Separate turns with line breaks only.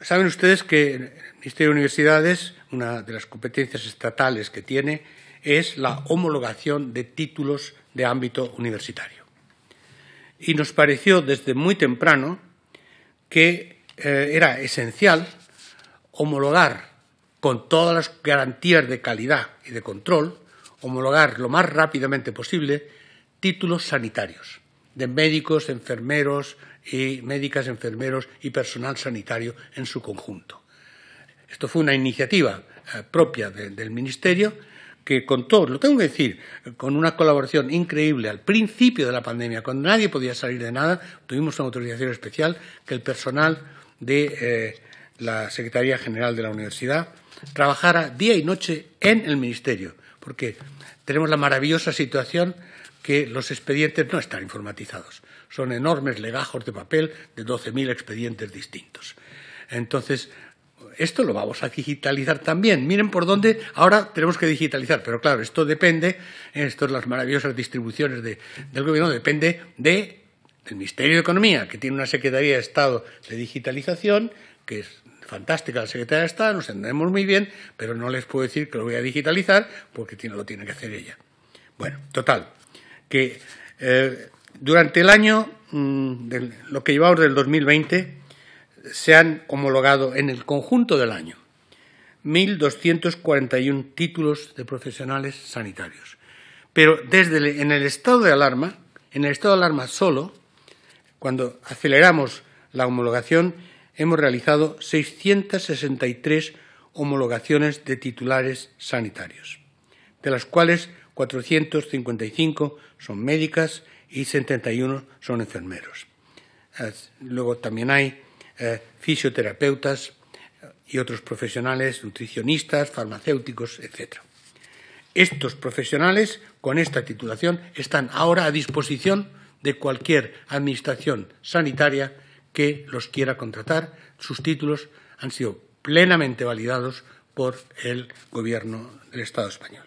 Saben ustedes que el Ministerio de Universidades, una de las competencias estatales que tiene, es la homologación de títulos de ámbito universitario. Y nos pareció desde muy temprano que eh, era esencial homologar con todas las garantías de calidad y de control, homologar lo más rápidamente posible títulos sanitarios de médicos, enfermeros y médicas, enfermeros y personal sanitario en su conjunto. Esto fue una iniciativa eh, propia del Ministerio que con contó, lo tengo que decir, con una colaboración increíble al principio de la pandemia, cuando nadie podía salir de nada, tuvimos una autorización especial que el personal de eh, la Secretaría General de la Universidad trabajara día y noche en el Ministerio porque tenemos la maravillosa situación que los expedientes no están informatizados. Son enormes legajos de papel de 12.000 expedientes distintos. Entonces, esto lo vamos a digitalizar también. Miren por dónde ahora tenemos que digitalizar, pero claro, esto depende, esto es las maravillosas distribuciones del gobierno, depende del Ministerio de Economía, que tiene una Secretaría de Estado de Digitalización, que es fantástica la secretaria de Estado, nos entendemos muy bien, pero no les puedo decir que lo voy a digitalizar porque tiene, lo tiene que hacer ella. Bueno, total, que eh, durante el año, mm, lo que llevamos del 2020, se han homologado en el conjunto del año 1.241 títulos de profesionales sanitarios. Pero desde en el estado de alarma, en el estado de alarma solo, cuando aceleramos la homologación, hemos realizado 663 homologaciones de titulares sanitarios, de las cuales 455 son médicas y 71 son enfermeros. Eh, luego también hay eh, fisioterapeutas eh, y otros profesionales, nutricionistas, farmacéuticos, etc. Estos profesionales con esta titulación están ahora a disposición de cualquier administración sanitaria que los quiera contratar. Sus títulos han sido plenamente validados por el Gobierno del Estado español.